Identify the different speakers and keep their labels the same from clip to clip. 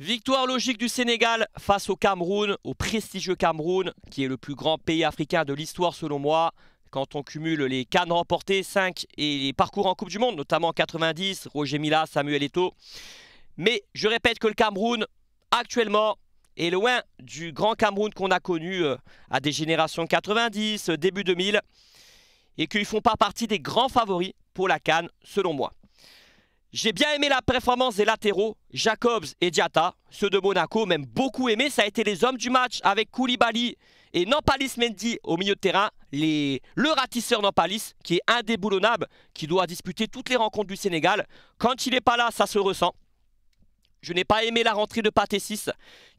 Speaker 1: Victoire logique du Sénégal face au Cameroun, au prestigieux Cameroun, qui est le plus grand pays africain de l'histoire selon moi. Quand on cumule les cannes remportées, 5 et les parcours en Coupe du Monde, notamment en 90, Roger Mila, Samuel Eto. Mais je répète que le Cameroun, actuellement, est loin du grand Cameroun qu'on a connu euh, à des générations 90, euh, début 2000, et qu'ils ne font pas partie des grands favoris pour la Cannes, selon moi. J'ai bien aimé la performance des latéraux, Jacobs et Diata. Ceux de Monaco, même beaucoup aimé. Ça a été les hommes du match avec Koulibaly et Nampalis Mendy au milieu de terrain. Le ratisseur Nampalis, qui est indéboulonnable, qui doit disputer toutes les rencontres du Sénégal. Quand il n'est pas là, ça se ressent. Je n'ai pas aimé la rentrée de Paté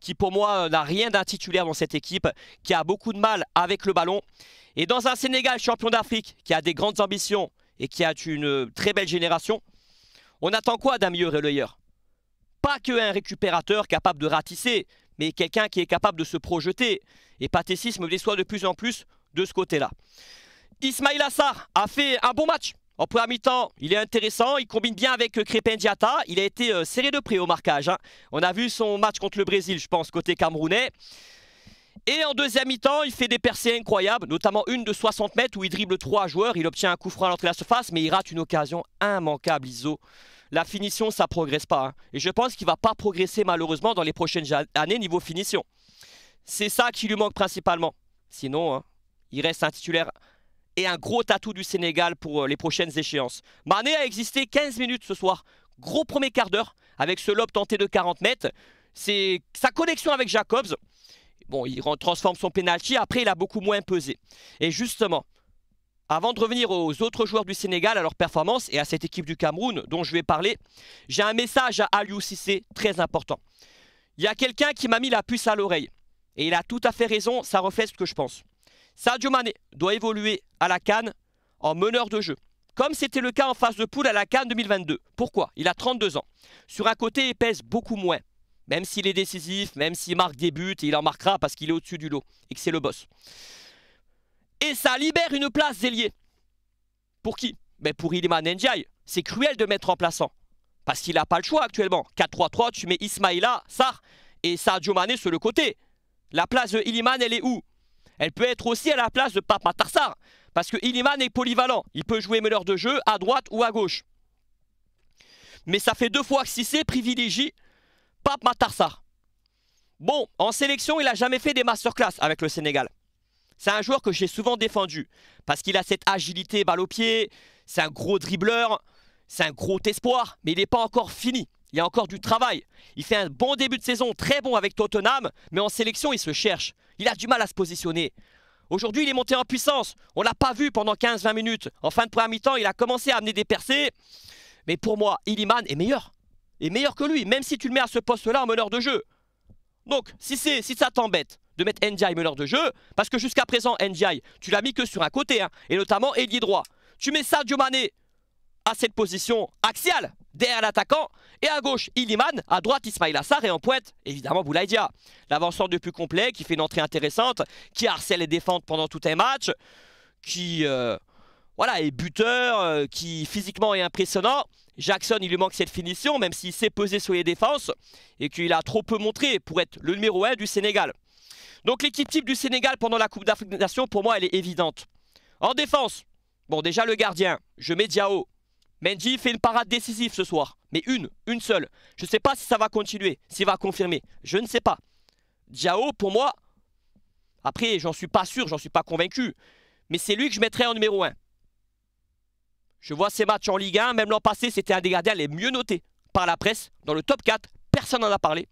Speaker 1: qui pour moi n'a rien d'intitulaire dans cette équipe, qui a beaucoup de mal avec le ballon. Et dans un Sénégal champion d'Afrique, qui a des grandes ambitions et qui a une très belle génération, on attend quoi d'un meilleur relayeur Pas qu'un récupérateur capable de ratisser, mais quelqu'un qui est capable de se projeter. Et Patessis me déçoit de plus en plus de ce côté-là. Ismail Assar a fait un bon match. En première mi-temps, il est intéressant, il combine bien avec euh, Crépin il a été euh, serré de près au marquage. Hein. On a vu son match contre le Brésil, je pense, côté camerounais. Et en deuxième mi-temps, il fait des percées incroyables, notamment une de 60 mètres où il dribble trois joueurs, il obtient un coup franc à l'entrée de la surface, mais il rate une occasion immanquable ISO. La finition, ça ne progresse pas. Hein. Et je pense qu'il ne va pas progresser malheureusement dans les prochaines années niveau finition. C'est ça qui lui manque principalement. Sinon, hein, il reste un titulaire et un gros tatou du Sénégal pour euh, les prochaines échéances. Mané a existé 15 minutes ce soir. Gros premier quart d'heure avec ce lob tenté de 40 mètres. C'est sa connexion avec Jacobs. Bon, il transforme son penalty. Après, il a beaucoup moins pesé. Et justement, avant de revenir aux autres joueurs du Sénégal, à leur performance et à cette équipe du Cameroun dont je vais parler, j'ai un message à Aliou Cissé très important. Il y a quelqu'un qui m'a mis la puce à l'oreille. Et il a tout à fait raison, ça reflète ce que je pense. Sadio Mané doit évoluer à la Cannes en meneur de jeu, comme c'était le cas en phase de poule à la Cannes 2022. Pourquoi Il a 32 ans. Sur un côté, il pèse beaucoup moins. Même s'il est décisif, même s'il marque des buts, il en marquera parce qu'il est au-dessus du lot et que c'est le boss. Et ça libère une place Zélié. Pour qui ben Pour Iliman Ndiaye. C'est cruel de mettre en remplaçant. Parce qu'il n'a pas le choix actuellement. 4-3-3, tu mets Ismaïla, Sar et Sadio Mané sur le côté. La place de Iliman, elle est où Elle peut être aussi à la place de Papa Tarsar. Parce que Iliman est polyvalent. Il peut jouer meneur de jeu à droite ou à gauche. Mais ça fait deux fois que Sissé privilégie Pape Matarsa. Bon, en sélection, il n'a jamais fait des masterclass avec le Sénégal. C'est un joueur que j'ai souvent défendu parce qu'il a cette agilité balle au pied, c'est un gros dribbleur, c'est un gros espoir, mais il n'est pas encore fini. Il y a encore du travail. Il fait un bon début de saison, très bon avec Tottenham, mais en sélection, il se cherche. Il a du mal à se positionner. Aujourd'hui, il est monté en puissance. On ne l'a pas vu pendant 15-20 minutes. En fin de première mi-temps, il a commencé à amener des percées. Mais pour moi, Illiman est meilleur est meilleur que lui, même si tu le mets à ce poste-là en meneur de jeu. Donc, si, si ça t'embête de mettre NJI meneur de jeu, parce que jusqu'à présent, NJI, tu l'as mis que sur un côté, hein, et notamment ailier droit. Tu mets Sadio Mané à cette position axiale, derrière l'attaquant, et à gauche, Iliman, à droite, Ismail Assar, et en pointe, évidemment, Boulaïdia. L'avanceur de plus complet, qui fait une entrée intéressante, qui harcèle et défend pendant tout un match, qui... Euh, voilà, est buteur, euh, qui physiquement est impressionnant. Jackson, il lui manque cette finition, même s'il s'est posé sur les défenses et qu'il a trop peu montré pour être le numéro 1 du Sénégal. Donc l'équipe type du Sénégal pendant la Coupe d'Afrique des Nations, pour moi, elle est évidente. En défense, bon déjà le gardien, je mets Diao. Mendy fait une parade décisive ce soir, mais une, une seule. Je ne sais pas si ça va continuer, s'il va confirmer, je ne sais pas. Diao, pour moi, après j'en suis pas sûr, j'en suis pas convaincu, mais c'est lui que je mettrais en numéro 1. Je vois ces matchs en Ligue 1, même l'an passé, c'était un des gardiens les mieux notés par la presse, dans le top 4, personne n'en a parlé.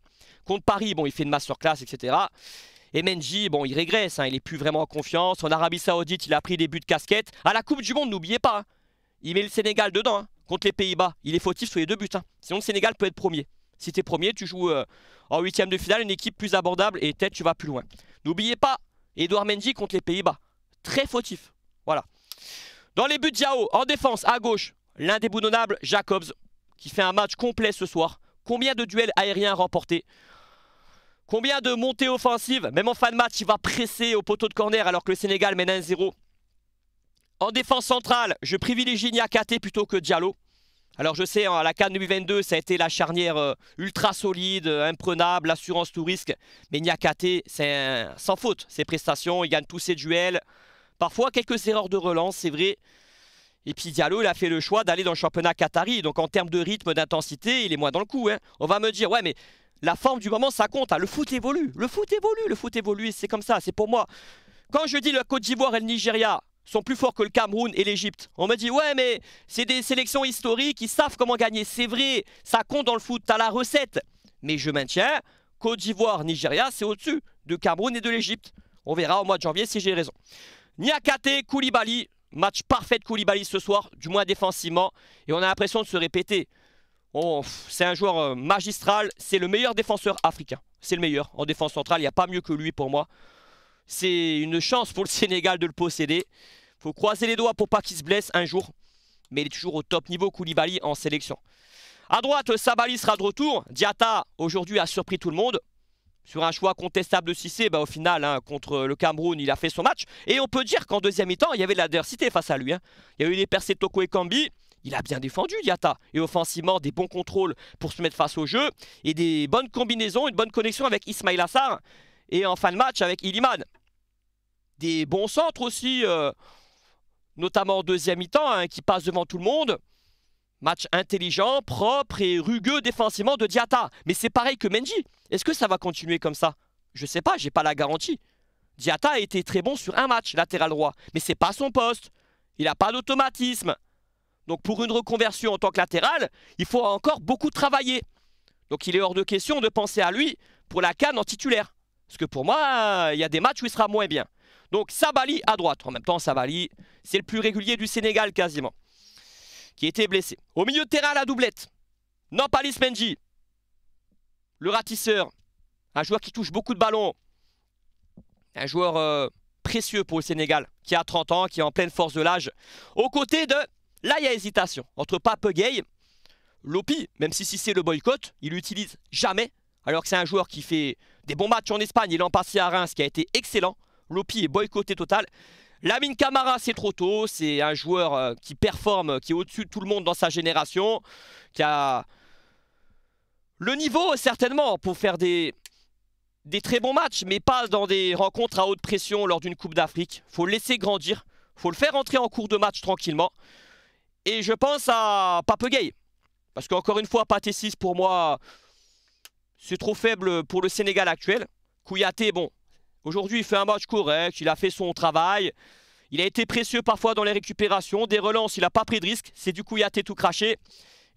Speaker 1: Contre Paris, bon, il fait une masterclass, etc. Et Menji, bon, il régresse, hein, il n'est plus vraiment en confiance. En Arabie Saoudite, il a pris des buts de casquette. À la Coupe du Monde, n'oubliez pas, hein, il met le Sénégal dedans, hein, contre les Pays-Bas. Il est fautif sur les deux buts, sinon le Sénégal peut être premier. Si tu es premier, tu joues euh, en huitième de finale, une équipe plus abordable et peut-être tu vas plus loin. N'oubliez pas, Edouard Menji contre les Pays-Bas. Très fautif. Voilà. Dans les buts, Yao. En défense, à gauche, l'indéboulonnable Jacobs, qui fait un match complet ce soir. Combien de duels aériens remportés Combien de montées offensives Même en fin de match, il va presser au poteau de corner alors que le Sénégal mène 1-0. En défense centrale, je privilégie Niakate plutôt que Diallo. Alors je sais, à hein, la CAN 2022, ça a été la charnière euh, ultra solide, euh, imprenable, assurance tout risque. Mais Niakate, c'est sans faute, ses prestations, il gagne tous ses duels. Parfois, quelques erreurs de relance, c'est vrai. Et puis Diallo, il a fait le choix d'aller dans le championnat qatari. Donc en termes de rythme, d'intensité, il est moins dans le coup. Hein. On va me dire, ouais, mais la forme du moment, ça compte. Hein. Le foot évolue. Le foot évolue. Le foot évolue. C'est comme ça. C'est pour moi. Quand je dis la Côte d'Ivoire et le Nigeria sont plus forts que le Cameroun et l'Égypte, on me dit, ouais, mais c'est des sélections historiques. Ils savent comment gagner. C'est vrai. Ça compte dans le foot. T'as la recette. Mais je maintiens, Côte d'Ivoire, Nigeria, c'est au-dessus de Cameroun et de l'Égypte. On verra au mois de janvier si j'ai raison. Niakate, Koulibaly, match parfait de Koulibaly ce soir, du moins défensivement. Et on a l'impression de se répéter. Oh, c'est un joueur euh, magistral, c'est le meilleur défenseur africain. C'est le meilleur en défense centrale, il n'y a pas mieux que lui pour moi. C'est une chance pour le Sénégal de le posséder. faut croiser les doigts pour pas qu'il se blesse un jour. Mais il est toujours au top niveau Koulibaly en sélection. À droite, Sabali sera de retour. Diata, aujourd'hui, a surpris tout le monde sur un choix contestable de Cissé, bah, au final, hein, contre le Cameroun, il a fait son match. Et on peut dire qu'en deuxième mi-temps, il y avait de l'adversité face à lui. Hein. Il y a eu des percées de Toko et Kambi. Il a bien défendu, Yata. Et offensivement, des bons contrôles pour se mettre face au jeu. Et des bonnes combinaisons, une bonne connexion avec Ismail Assar. Et en fin de match, avec Iliman. Des bons centres aussi, euh, notamment en deuxième mi-temps, hein, qui passent devant tout le monde. Match intelligent, propre et rugueux défensivement de Diata. Mais c'est pareil que Mendy. Est-ce que ça va continuer comme ça Je sais pas, j'ai pas la garantie. Diata a été très bon sur un match, latéral droit. Mais c'est pas son poste. Il n'a pas d'automatisme. Donc pour une reconversion en tant que latéral, il faut encore beaucoup travailler. Donc il est hors de question de penser à lui pour la canne en titulaire. Parce que pour moi, euh, il y a des matchs où il sera moins bien. Donc Sabali à droite. En même temps, Sabali, c'est le plus régulier du Sénégal quasiment qui était blessé. Au milieu de terrain, la doublette. Nampalis Menji. Le ratisseur. Un joueur qui touche beaucoup de ballons. Un joueur euh, précieux pour le Sénégal, qui a 30 ans, qui est en pleine force de l'âge. Au côté de... Là, il y a hésitation. Entre Pape Gay, Lopi, même si, si c'est le boycott, il l'utilise jamais. Alors que c'est un joueur qui fait des bons matchs en Espagne. Il en passé à Reims, qui a été excellent. Lopi est boycotté total. Lamine Camara, c'est trop tôt. C'est un joueur euh, qui performe, qui est au-dessus de tout le monde dans sa génération, qui a le niveau certainement pour faire des, très bons matchs, mais pas dans des rencontres à haute pression lors d'une Coupe d'Afrique. faut le laisser grandir, faut le faire entrer en cours de match tranquillement. Et je pense à Pape Gay. Parce qu'encore une fois, Paté 6 pour moi, c'est trop faible pour le Sénégal actuel. Kouyaté, bon, Aujourd'hui, il fait un match correct, il a fait son travail. Il a été précieux parfois dans les récupérations. Des relances, il n'a pas pris de risque. C'est du coup il a été tout craché.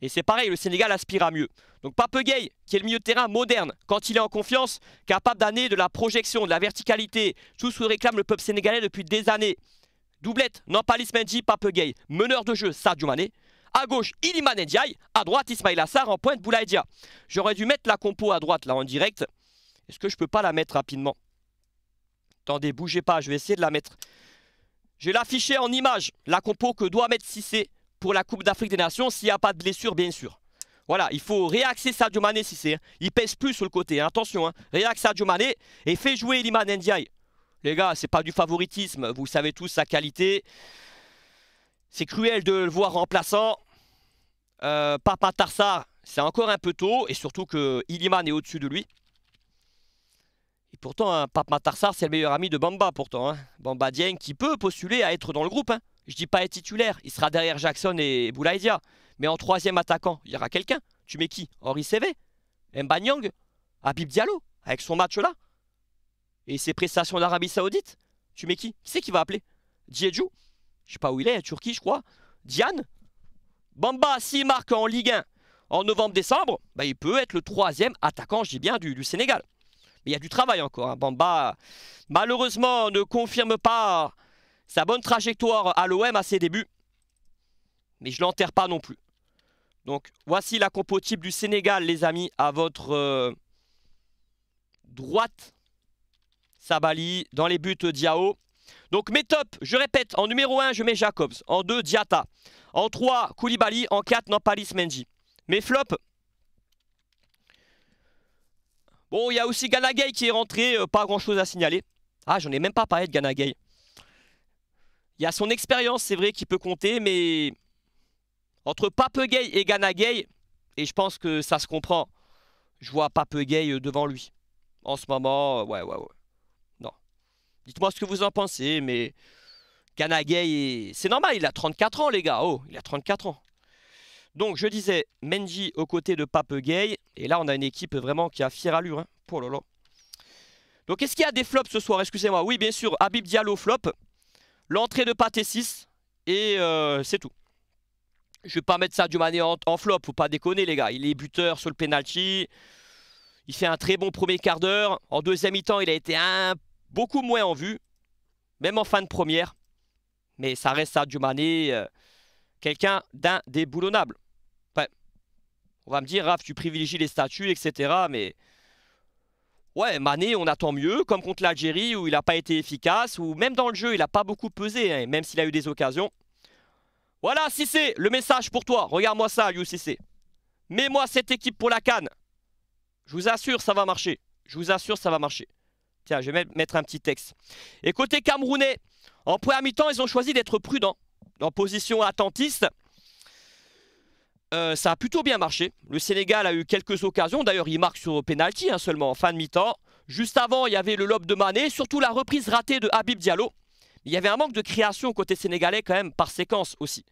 Speaker 1: Et c'est pareil, le Sénégal aspire à mieux. Donc Pape Gay, qui est le milieu de terrain moderne, quand il est en confiance, capable d'amener de la projection, de la verticalité, tout ce que réclame le peuple sénégalais depuis des années. Doublette, Nampalis Mendy, Pape Gay, meneur de jeu, Sadio Mané. À gauche, Iliman Ndiaye. À droite, Ismail Assar. En pointe, Boulaïdia. J'aurais dû mettre la compo à droite, là, en direct. Est-ce que je peux pas la mettre rapidement Attendez, bougez pas, je vais essayer de la mettre. Je vais l'afficher en image, la compo que doit mettre Sissé pour la Coupe d'Afrique des Nations, s'il n'y a pas de blessure, bien sûr. Voilà, il faut réaxer Sadio Mané Cissé. Hein. Il pèse plus sur le côté, hein. attention. Hein. Réaxe Sadio Mané et fait jouer Iliman Ndiaye. Les gars, c'est pas du favoritisme, vous savez tous sa qualité. C'est cruel de le voir remplaçant. Euh, Papa Tarsa, c'est encore un peu tôt, et surtout que Iliman est au-dessus de lui. Pourtant, hein, Pape Matarsar, c'est le meilleur ami de Bamba, pourtant. Hein. Bamba Dieng, qui peut postuler à être dans le groupe. Hein. Je dis pas être titulaire, il sera derrière Jackson et Boulaïdia. Mais en troisième attaquant, il y aura quelqu'un. Tu mets qui Henri Cévé Mbanyang Habib Diallo Avec son match là Et ses prestations d'Arabie Saoudite Tu mets qui Qui c'est qui va appeler Djedjou Je sais pas où il est, en Turquie je crois. Diane Bamba, s'il marque en Ligue 1 en novembre-décembre, bah, il peut être le troisième attaquant, je dis bien, du Sénégal. Mais il y a du travail encore. Hein. Bamba, malheureusement, ne confirme pas sa bonne trajectoire à l'OM à ses débuts. Mais je ne l'enterre pas non plus. Donc voici la compo type du Sénégal, les amis, à votre euh, droite. Sabali, dans les buts Diao. Donc mes tops, je répète, en numéro 1, je mets Jacobs. En 2, Diata. En 3, Koulibaly. En 4, Nampalis Menji. Mes flops, Bon, il y a aussi Ganagay qui est rentré, euh, pas grand-chose à signaler. Ah, j'en ai même pas parlé de Ganagay. Il y a son expérience, c'est vrai, qui peut compter, mais entre Gay et Ganagay, et je pense que ça se comprend, je vois Gay euh, devant lui. En ce moment, euh, ouais, ouais, ouais. Non. Dites-moi ce que vous en pensez, mais Ganagay, c'est normal, il a 34 ans, les gars. Oh, il a 34 ans. Donc je disais Menji aux côtés de Pape Gay. Et là on a une équipe vraiment qui a fière allure. Pour hein. oh Lolo. Donc est-ce qu'il y a des flops ce soir Excusez-moi. Oui bien sûr. Habib Diallo flop. L'entrée de Pate 6. Et euh, c'est tout. Je vais pas mettre du Mané en, flop. Faut pas déconner les gars. Il est buteur sur le penalty. Il fait un très bon premier quart d'heure. En deuxième mi-temps il a été beaucoup moins en vue. Même en fin de première. Mais ça reste Sadio Mané. Euh, quelqu'un D'un d'indéboulonnable. On va me dire, Raph, tu privilégies les statuts, etc. Mais ouais, Mané, on attend mieux, comme contre l'Algérie où il n'a pas été efficace, ou même dans le jeu, il n'a pas beaucoup pesé, hein, même s'il a eu des occasions. Voilà, Cissé, le message pour toi. Regarde-moi ça, Liu Mets-moi cette équipe pour la canne. Je vous assure, ça va marcher. Je vous assure, ça va marcher. Tiens, je vais mettre un petit texte. Et côté camerounais, en première mi-temps, ils ont choisi d'être prudents. En position attentiste, euh, ça a plutôt bien marché. Le Sénégal a eu quelques occasions. D'ailleurs, il marque sur penalty hein, seulement en fin de mi-temps. Juste avant, il y avait le lob de Mané, surtout la reprise ratée de Habib Diallo. Il y avait un manque de création côté sénégalais quand même par séquence aussi.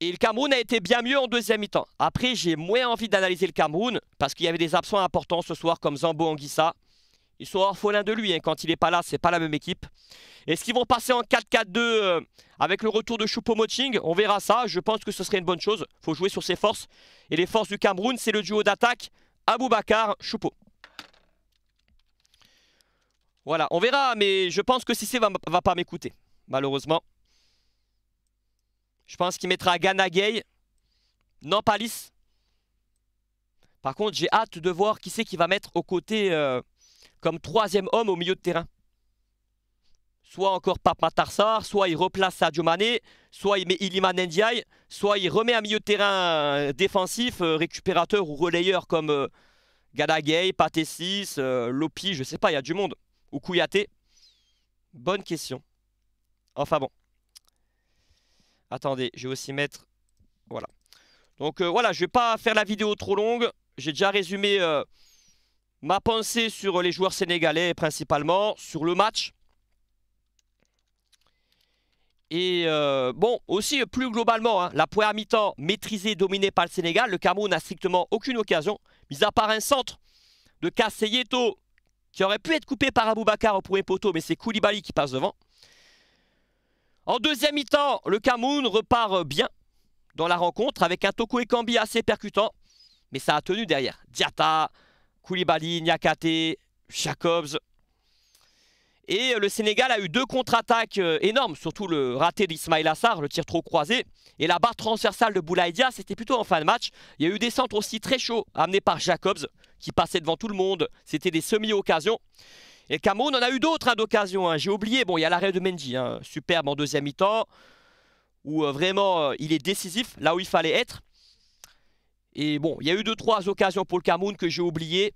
Speaker 1: Et le Cameroun a été bien mieux en deuxième mi-temps. Après, j'ai moins envie d'analyser le Cameroun parce qu'il y avait des absents importants ce soir comme Zambo Anguissa. Ils sont orphelins de lui. Hein, quand il n'est pas là, c'est pas la même équipe. Est-ce qu'ils vont passer en 4-4-2 euh, avec le retour de Choupo-Moting On verra ça. Je pense que ce serait une bonne chose. Il faut jouer sur ses forces. Et les forces du Cameroun, c'est le duo d'attaque Aboubacar Choupo. Voilà, on verra. Mais je pense que Sissé ne va pas m'écouter, malheureusement. Je pense qu'il mettra Ganagay. Non, Palis. Par contre, j'ai hâte de voir qui c'est qui va mettre aux côtés... Euh, comme troisième homme au milieu de terrain. Soit encore Papa Tarsar, soit il replace Sadio Mané, soit il met Iliman Ndiaye, soit il remet un milieu de terrain euh, défensif, euh, récupérateur ou relayeur comme euh, Gadagay, Patesis, Lopi, je sais pas, il y a du monde. Ou Kouyaté. Bonne question. Enfin bon. Attendez, je vais aussi mettre... Voilà. Donc voilà, je vais pas faire la vidéo trop longue. J'ai déjà résumé... Ma pensée sur les joueurs sénégalais, principalement sur le match. Et euh, bon, aussi plus globalement, hein, la première mi-temps maîtrisée, dominée par le Sénégal, le Cameroun n'a strictement aucune occasion, mis à part un centre de Kaseyeto qui aurait pu être coupé par Aboubakar au premier poteau, mais c'est Koulibaly qui passe devant. En deuxième mi-temps, le Cameroun repart bien dans la rencontre avec un Toko Ekambi assez percutant, mais ça a tenu derrière. Diata, Koulibaly, Nyakate, Jacobs. Et euh, le Sénégal a eu deux contre-attaques euh, énormes, surtout le raté d'Ismail Assar, le tir trop croisé. Et la barre transversale de Boulaïdia, c'était plutôt en fin de match. Il y a eu des centres aussi très chauds, amenés par Jacobs, qui passait devant tout le monde. C'était des semi-occasions. Et le Cameroun en a eu d'autres hein, d'occasion. d'occasions. Hein. J'ai oublié, bon, il y a l'arrêt de Mendy, hein. superbe en deuxième mi-temps, où euh, vraiment il est décisif, là où il fallait être. Et bon, il y a eu deux trois occasions pour le Cameroun que j'ai oubliées.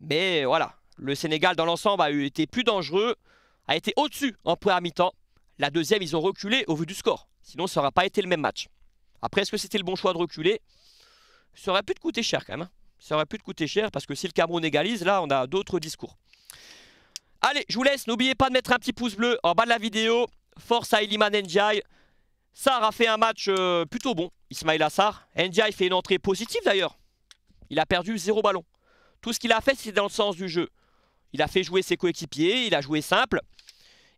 Speaker 1: Mais voilà, le Sénégal dans l'ensemble a été plus dangereux, a été au-dessus en à mi-temps. La deuxième, ils ont reculé au vu du score. Sinon, ça n'aurait pas été le même match. Après, est-ce que c'était le bon choix de reculer Ça aurait pu te coûter cher quand même. Hein. Ça aurait pu te coûter cher parce que si le Cameroun égalise, là, on a d'autres discours. Allez, je vous laisse. N'oubliez pas de mettre un petit pouce bleu en bas de la vidéo. Force à Iliman Ndiaye. Sar a fait un match euh, plutôt bon, Ismail Assar. Ndiaye fait une entrée positive d'ailleurs. Il a perdu zéro ballon. Tout ce qu'il a fait, c'est dans le sens du jeu. Il a fait jouer ses coéquipiers, il a joué simple.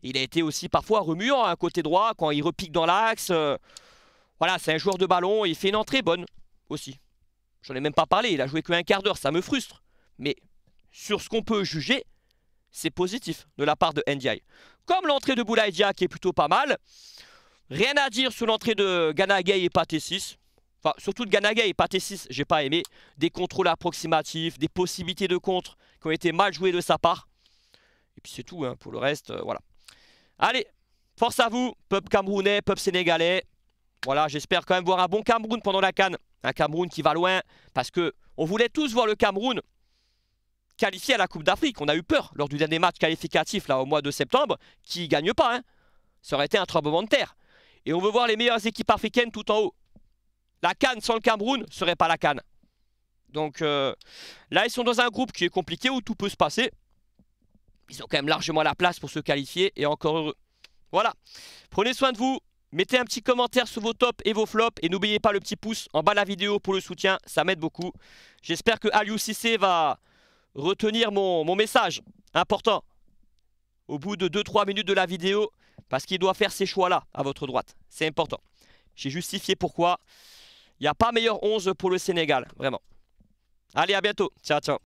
Speaker 1: Il a été aussi parfois remuant à un hein, côté droit quand il repique dans l'axe. Euh, voilà, c'est un joueur de ballon, il fait une entrée bonne aussi. J'en ai même pas parlé, il a joué qu'un quart d'heure, ça me frustre. Mais sur ce qu'on peut juger, c'est positif de la part de Ndiaye. Comme l'entrée de Boulaïdia qui est plutôt pas mal. Rien à dire sur l'entrée de Ganagay et Paté 6. Enfin, surtout de Ganagay et Paté 6, j'ai pas aimé. Des contrôles approximatifs, des possibilités de contre qui ont été mal jouées de sa part. Et puis c'est tout, hein, pour le reste, euh, voilà. Allez, force à vous, peuple camerounais, peuple sénégalais. Voilà, j'espère quand même voir un bon Cameroun pendant la Cannes. Un Cameroun qui va loin, parce que on voulait tous voir le Cameroun qualifié à la Coupe d'Afrique. On a eu peur lors du dernier match qualificatif là au mois de septembre, qui gagne pas. Hein. Ça aurait été un tremblement de terre. Et on veut voir les meilleures équipes africaines tout en haut. La Cannes sans le Cameroun serait pas la Cannes. Donc euh, là, ils sont dans un groupe qui est compliqué où tout peut se passer. Ils ont quand même largement la place pour se qualifier et encore heureux. Voilà. Prenez soin de vous. Mettez un petit commentaire sur vos tops et vos flops. Et n'oubliez pas le petit pouce en bas de la vidéo pour le soutien. Ça m'aide beaucoup. J'espère que Aliou va retenir mon, mon message important. Au bout de 2-3 minutes de la vidéo, parce qu'il doit faire ces choix-là à votre droite. C'est important. J'ai justifié pourquoi. Il n'y a pas meilleur 11 pour le Sénégal, vraiment. Allez, à bientôt. Ciao, ciao.